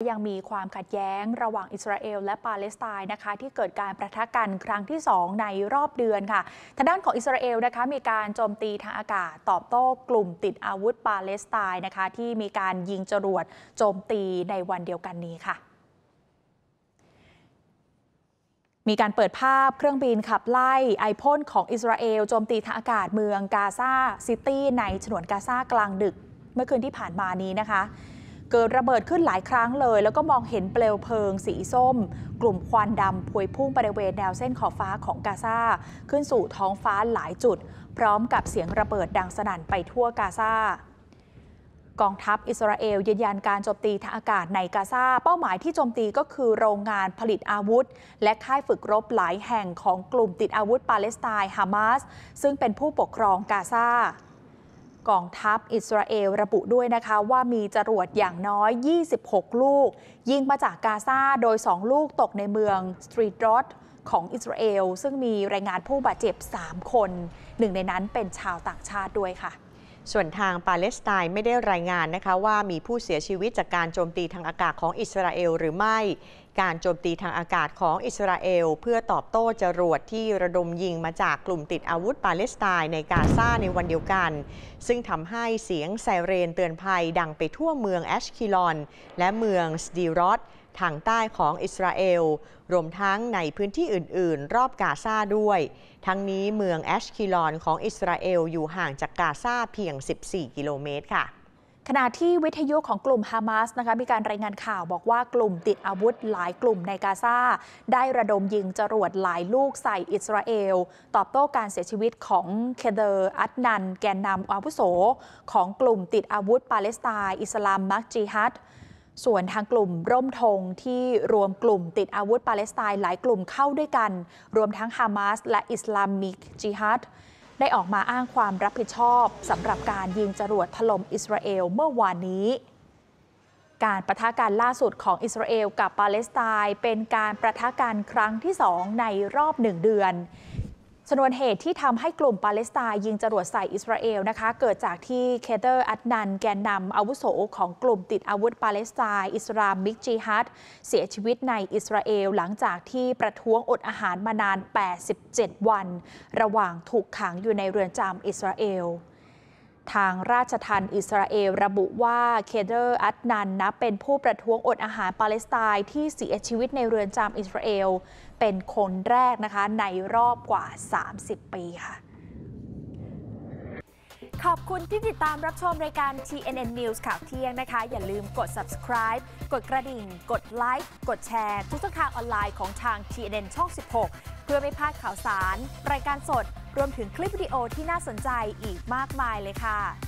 ยังมีความขัดแย้งระหว่างอิสราเอลและปาเลสไตน์นะคะ ที่เกิดการประทะกันครั้งที่ 2 ในรอบเดือนค่ะ ทางด้านของอิสราเอลนะคะ มีการโจมตีทางอากาศตอบโต้กลุ่มติดอาวุธปาเลสไตน์นะคะ ที่มีการยิงจรวดโจมตีในวันเดียวกันนี้ค่ะ มีการเปิดภาพเครื่องบินขับไล่ไอพ่นของอิสราเอลโจมตีทางอากาศเมืองกาซาซิตี้ในฉนวนกาซากลางดึก เมื่อคืนที่ผ่านมานี้นะคะเกิดระเบิดขึ้นหลายครั้งเลย แล้วก็มองเห็นเปลวเพลิงสีส้ม กลุ่มควันดำพวยพุ่งบริเวณแนวเส้นขอบฟ้าของกาซาขึ้นสู่ท้องฟ้าหลายจุด พร้อมกับเสียงระเบิดดังสนั่นไปทั่วกาซากองทัพอิสราเอลยืนยันการโจมตีทางอากาศในกาซาเป้าหมายที่โจมตีก็คือโรงงานผลิตอาวุธ และค่ายฝึกรบหลายแห่งของกลุ่มติดอาวุธปาเลสไตน์ฮามาสซึ่งเป็นผู้ปกครองกาซากองทัพอิสราเอลระบุด้วยนะคะ ว่ามีจรวดอย่างน้อย 26 ลูก ยิงมาจากกาซาโดย 2 ลูกตกในเมืองสตรีทรอดของอิสราเอล ซึ่งมีรายงานผู้บาดเจ็บ 3 คน หนึ่งในนั้นเป็นชาวต่างชาติด้วยค่ะ ส่วนทางปาเลสไตน์ไม่ได้รายงานนะคะ ว่ามีผู้เสียชีวิตจากการโจมตีทางอากาศของอิสราเอลหรือไม่การโจมตีทางอากาศของอิสราเอลเพื่อตอบโต้จรวดที่ระดมยิงมาจากกลุ่มติดอาวุธปาเลสไตน์ในกาซาในวันเดียวกัน ซึ่งทำให้เสียงไซเรนเตือนภัยดังไปทั่วเมืองแอชคิลอนและเมืองสดีรอตทางใต้ของอิสราเอล รวมทั้งในพื้นที่อื่นๆ รอบกาซาด้วย ทั้งนี้เมืองแอชคิลอนของอิสราเอลอยู่ห่างจากกาซาเพียง 14 กิโลเมตรค่ะขณะที่วิทยุของกลุ่มฮามาสนะคะมีการรายงานข่าวบอกว่ากลุ่มติดอาวุธหลายกลุ่มในกาซาได้ระดมยิงจรวดหลายลูกใส่อิสราเอล ตอบโต้การเสียชีวิตของเคเดอร์ อัตนันแกนนำอาวุโส ของกลุ่มติดอาวุธปาเลสไตน์อิสลามมักจีฮัตส่วนทางกลุ่มร่มธงที่รวมกลุ่มติดอาวุธปาเลสไตน์หลายกลุ่มเข้าด้วยกัน รวมทั้งฮามาสและอิสลามิกจีฮัตได้ออกมาอ้างความรับผิดชอบสำหรับการยิงจรวดถล่มอิสราเอลเมื่อวานนี้ การประทะการล่าสุดของอิสราเอลกับปาเลสไตน์เป็นการประทะการครั้งที่สองในรอบหนึ่งเดือนชนวนเหตุที่ทำให้กลุ่มปาเลสไตน์ยิงจรวดใส่อิสราเอลนะคะ เกิดจากที่เคเตอร์อัดนันแกนนำอาวุโสของกลุ่มติดอาวุธปาเลสไตน์อิสรามมิกจีฮัตเสียชีวิตในอิสราเอลหลังจากที่ประท้วงอดอาหารมานาน 87 วัน ระหว่างถูกขังอยู่ในเรือนจำอิสราเอลทางราชทันอิสราเอล ระบุว่าเคเดอร์อัตนันนะ เป็นผู้ประท้วงอดอาหารปาเลสไตน์ที่เสียชีวิตในเรือนจำอิสราเอล เป็นคนแรกนะคะ ในรอบกว่า 30 ปีค่ะขอบคุณที่ติดตามรับชมรายการ TNN News ข่าวเที่ยงนะคะ อย่าลืมกด subscribe กดกระดิ่ง กดไลค์ กดแชร์ ทุกช่องทางออนไลน์ของทาง TNN ช่อง 16 เพื่อไม่พลาดข่าวสาร รายการสดรวมถึงคลิปวิดีโอที่น่าสนใจอีกมากมายเลยค่ะ